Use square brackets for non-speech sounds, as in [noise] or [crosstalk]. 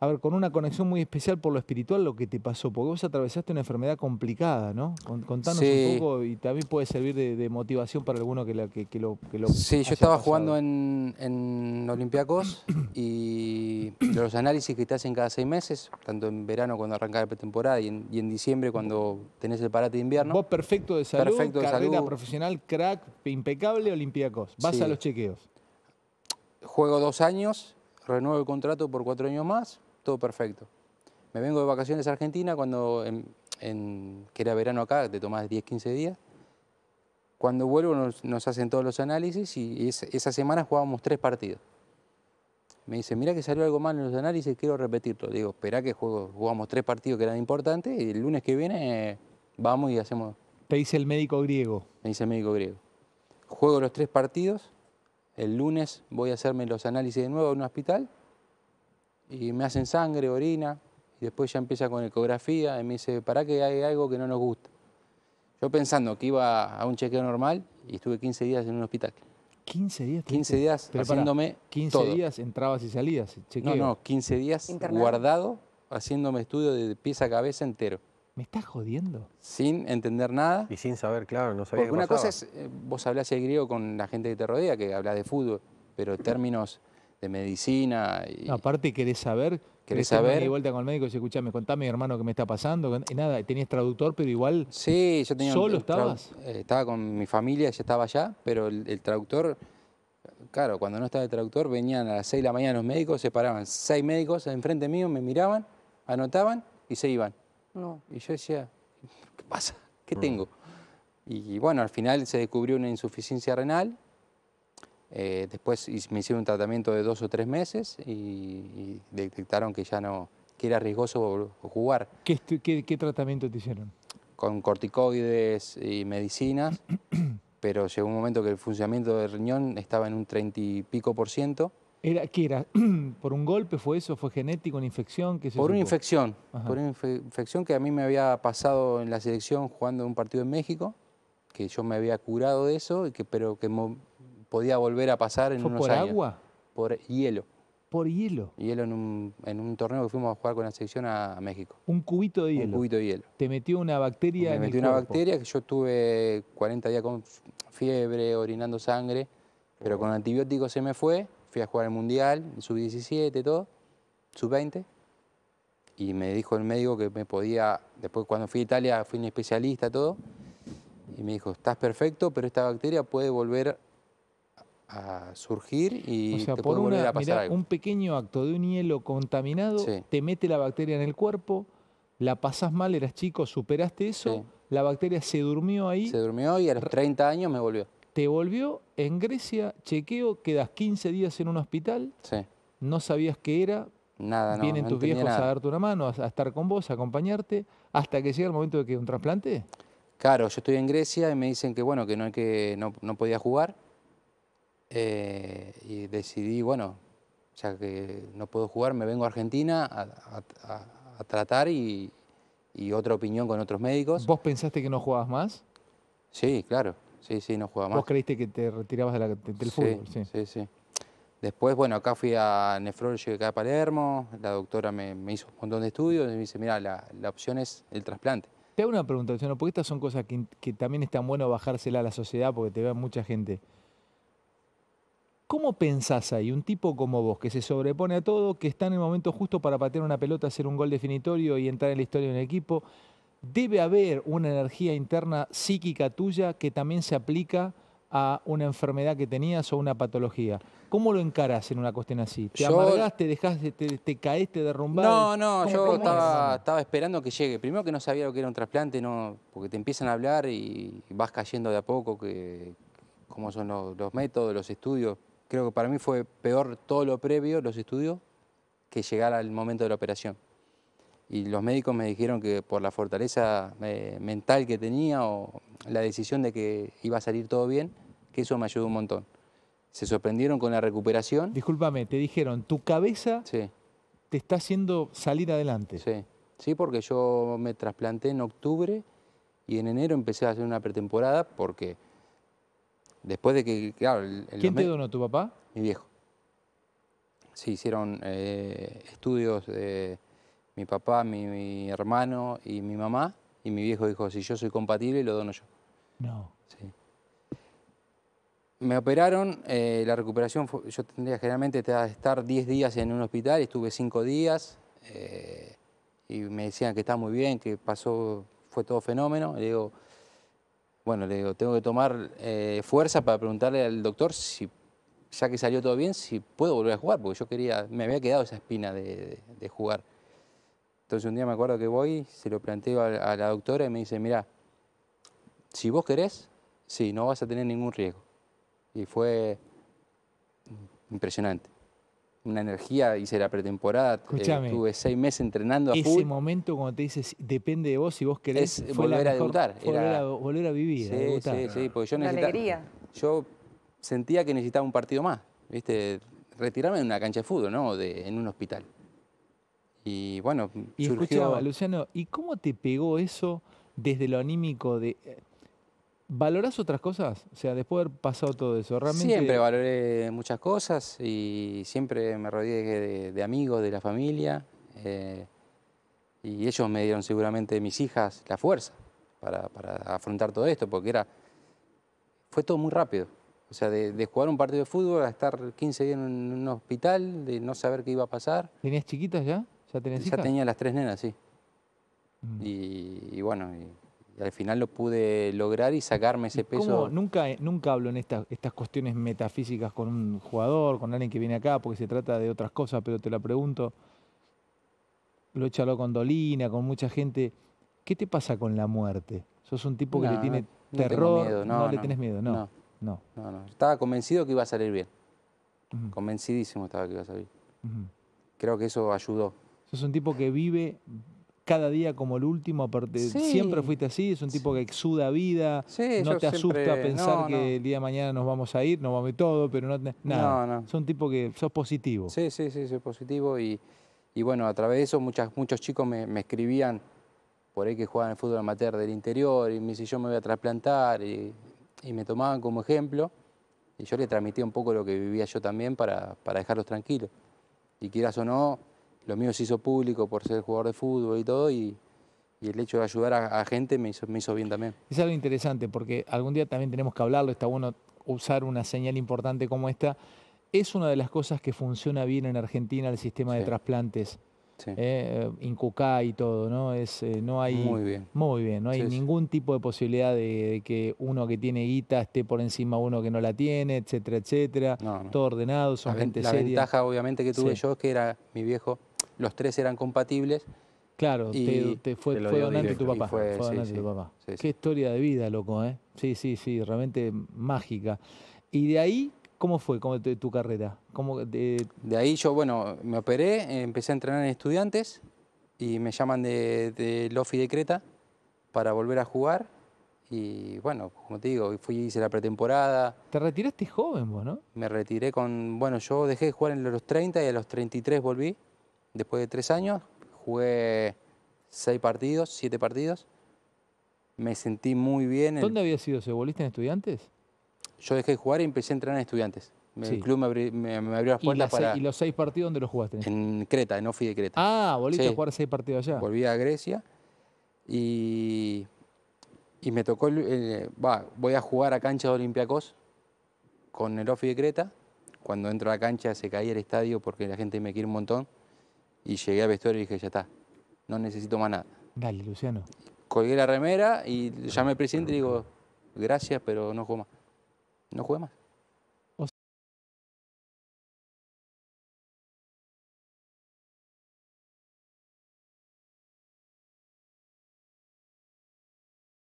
a ver, con una conexión muy especial por lo espiritual, lo que te pasó, porque vos atravesaste una enfermedad complicada, ¿no? Contanos un poco y también puede servir de, motivación para alguno que, lo, que lo, Sí, yo estaba jugando en, en Olympiacos y los análisis que te hacen cada seis meses, tanto en verano cuando arranca la pretemporada y en, diciembre cuando tenés el parate de invierno. Vos perfecto de salud, carrera profesional, crack, impecable Olympiacos. Vas a los chequeos. Juego dos años, renuevo el contrato por cuatro años más todo perfecto. Me vengo de vacaciones a Argentina cuando, en, que era verano acá, te tomás 10, 15 días. Cuando vuelvo nos, hacen todos los análisis y esa semana jugábamos tres partidos. Me dice, mira que salió algo mal en los análisis, quiero repetirlo. digo, espera que juego, jugamos tres partidos que eran importantes y el lunes que viene vamos y hacemos... Te dice el médico griego. Me dice el médico griego. Juego los tres partidos, el lunes voy a hacerme los análisis de nuevo en un hospital y me hacen sangre, orina, y después ya empieza con ecografía y me dice, para qué hay algo que no nos gusta. Yo pensando que iba a un chequeo normal y estuve 15 días en un hospital. 15 días. 15 días haciéndome. 15 días entrabas y salías. No, no, 15 días guardado haciéndome estudio de pieza a cabeza entero. ¿Me estás jodiendo? Sin entender nada. Y sin saber, claro, no sabía Porque una cosa es, eh, vos hablás el griego con la gente que te rodea, que habla de fútbol, pero términos de medicina. Aparte, querés saber. Querés saber. Y vuelta con el médico y escuchame, contame, hermano, qué me está pasando. Y nada, tenías traductor, pero igual. Sí, yo tenía. ¿Solo estabas? Eh, estaba con mi familia, ya estaba allá, pero el, traductor. Claro, cuando no estaba el traductor, venían a las 6 de la mañana los médicos, se paraban seis médicos enfrente mío, me miraban, anotaban y se iban. No. Y yo decía, ¿qué pasa? ¿Qué mm. tengo? y bueno, al final se descubrió una insuficiencia renal eh, después me hicieron un tratamiento de dos o tres meses y, detectaron que ya no, que era riesgoso jugar. ¿Qué, qué, tratamiento te hicieron? Con corticoides y medicinas, [clears throat] pero llegó un momento que el funcionamiento del riñón estaba en un treinta y pico por ciento. Era, ¿Qué era? [clears throat] ¿Por un golpe fue eso? ¿Fue genético, una infección? ¿Qué por una infección, por una infección que a mí me había pasado en la selección jugando un partido en México, que yo me había curado de eso, y que, pero que podía volver a pasar en unos años por agua? Por hielo. ¿Por hielo? Hielo en un, torneo que fuimos a jugar con la selección a, México. ¿Un cubito de hielo? Un cubito de hielo. ¿Te metió una bacteria en el Me metió una bacteria que yo estuve 40 días con fiebre, orinando sangre, pero con antibióticos se me fue. Fui a jugar el Mundial, sub-17, todo, sub-20 y me dijo el médico que me podía, después cuando fui a Italia fui un especialista, todo, y me dijo, estás perfecto, pero esta bacteria puede volver a surgir y te por puede volver a pasar Un pequeño acto de un hielo contaminado te mete la bacteria en el cuerpo, la pasás mal, eras chico, superaste eso, la bacteria se durmió ahí. Se durmió y a los 30 años me volvió. Te volvió en Grecia, chequeo, quedas 15 días en un hospital, no sabías qué era. Nada, no, Vienen tus viejos a darte una mano, a, estar con vos, a acompañarte, hasta que llega el momento de que un trasplante. Claro, yo estoy en Grecia y me dicen que bueno, que no, que no, no podía jugar eh, y decidí, bueno, ya que no puedo jugar, me vengo a Argentina a, tratar y, otra opinión con otros médicos. ¿Vos pensaste que no jugabas más? Sí, claro, sí, sí, no jugaba más. ¿Vos creíste que te retirabas del fútbol? Sí, sí, Después, bueno, acá fui a nefrología acá a Palermo, la doctora me, hizo un montón de estudios y me dice, mira, la, opción es el trasplante. Te hago una pregunta, porque estas son cosas que, también es tan bueno bajársela a la sociedad porque te ve mucha gente. ¿Cómo pensás ahí, un tipo como vos, que se sobrepone a todo, que está en el momento justo para patear una pelota, hacer un gol definitorio y entrar en la historia de un equipo? Debe haber una energía interna psíquica tuya que también se aplica a una enfermedad que tenías o una patología. ¿Cómo lo encarás en una cuestión así? ¿Te yo... amargaste, dejaste, te, te caíste No, no, yo estaba, esperando que llegue. Primero que no sabía lo que era un trasplante, no, porque te empiezan a hablar y vas cayendo de a poco, que cómo son los métodos, los estudios creo que para mí fue peor todo lo previo, los estudios, que llegar al momento de la operación. Y los médicos me dijeron que por la fortaleza eh, mental que tenía o la decisión de que iba a salir todo bien, que eso me ayudó un montón. Se sorprendieron con la recuperación. Disculpame, te dijeron, tu cabeza te está haciendo salir adelante. Sí, sí, porque yo me trasplanté en octubre y en enero empecé a hacer una pretemporada porque Después de que, claro... El, ¿Quién te donó, tu papá? Mi viejo. Se hicieron eh, estudios de mi papá, mi, hermano y mi mamá, y mi viejo dijo, si yo soy compatible, lo dono yo. No. Sí. Me operaron, eh, la recuperación, yo tendría generalmente estar 10 días en un hospital, estuve 5 días, eh, y me decían que estaba muy bien, que pasó, fue todo fenómeno. Le digo, bueno, le digo, tengo que tomar eh, fuerza para preguntarle al doctor si, ya que salió todo bien, si puedo volver a jugar, porque yo quería, me había quedado esa espina de, jugar. Entonces un día me acuerdo que voy, se lo planteo a, la doctora y me dice, mira, si vos querés, sí, no vas a tener ningún riesgo. Y fue impresionante una energía, hice la pretemporada, eh, estuve seis meses entrenando a Ese momento cuando te dices, depende de vos si vos querés... volver a debutar. Volver, era... a, volver a vivir, Sí, sí, yo Yo sentía que necesitaba un partido más, ¿viste? Retirarme de una cancha de fútbol, ¿no? en un hospital. Y bueno, surgió... escuchaba, Luciano, ¿y cómo te pegó eso desde lo anímico de eh, ¿Valorás otras cosas? O sea, después de haber pasado todo eso, realmente... Siempre valoré muchas cosas y siempre me rodeé de, amigos, de la familia. Eh, y ellos me dieron seguramente, mis hijas, la fuerza para, afrontar todo esto, porque era... Fue todo muy rápido. O sea, de, jugar un partido de fútbol a estar 15 días en un hospital, de no saber qué iba a pasar. ¿Tenías chiquitas ya? ¿Ya tenías Ya tenía las tres nenas, sí. Mm. Y, bueno al final lo pude lograr y sacarme ese peso. Nunca, eh, nunca hablo en estas, estas cuestiones metafísicas con un jugador, con alguien que viene acá, porque se trata de otras cosas, pero te la pregunto. Lo he charlado con Dolina, con mucha gente. ¿Qué te pasa con la muerte? ¿Sos un tipo que le tiene terror? no, le tienes miedo, no. No. Estaba convencido que iba a salir bien. Convencidísimo estaba que iba a salir. Creo que eso ayudó. Sos un tipo que vive cada día como el último, siempre fuiste así, es un tipo que exuda vida, no te asusta pensar que el día de mañana nos vamos a ir, nos vamos a ir todo, pero no, nada. No, es un tipo que sos positivo. Sí, sí, sí, soy positivo y, bueno, a través de eso muchos chicos me, escribían por ahí que jugaban el fútbol amateur del interior y me si yo me voy a trasplantar y, me tomaban como ejemplo y yo le transmitía un poco lo que vivía yo también para, para dejarlos tranquilos. Y quieras o no, lo mío se hizo público por ser jugador de fútbol y todo, y, el hecho de ayudar a, gente me hizo, me hizo bien también. Es algo interesante, porque algún día también tenemos que hablarlo, está bueno usar una señal importante como esta. Es una de las cosas que funciona bien en Argentina el sistema de trasplantes. Eh, INCUCA y todo, ¿no? Es, eh, no hay, muy bien. Muy bien, no hay ningún tipo de posibilidad de, que uno que tiene guita esté por encima de uno que no la tiene, etcétera, etcétera. Todo ordenado, son gente seria. La ventaja, obviamente, que tuve yo es que era mi viejo los tres eran compatibles. Claro, fue, donante tu papá. fue, donante tu papá. Qué historia de vida, loco, ¿eh? Sí, sí, sí, realmente mágica. Y de ahí, ¿cómo fue tu carrera? de ahí yo, bueno, me operé, empecé a entrenar en estudiantes y me llaman de, de Lofi de Creta para volver a jugar. Y bueno, como te digo, fui hice la pretemporada. Te retiraste joven vos, ¿no? Me retiré con, bueno, yo dejé de jugar en los 30 y a los 33 volví. Después de tres años jugué seis partidos, siete partidos. Me sentí muy bien. ¿Dónde había sido? ¿Se en estudiantes? Yo dejé de jugar y empecé a entrenar en estudiantes. El club me, abrió las puertas para... ¿Y los seis partidos dónde los jugaste? En Creta, en Ofi de Creta. Ah, volviste a jugar seis partidos allá. Volví a Grecia y, me tocó... voy a jugar a cancha de Olympiacos con el Ofi de Creta. Cuando entro a la cancha se caía el estadio porque la gente me quiere un montón y llegué a vestuario y dije, ya está, no necesito más nada. Dale, Luciano. Colgué la remera y llamé al presidente y digo, gracias, pero no juego más. No jugué más.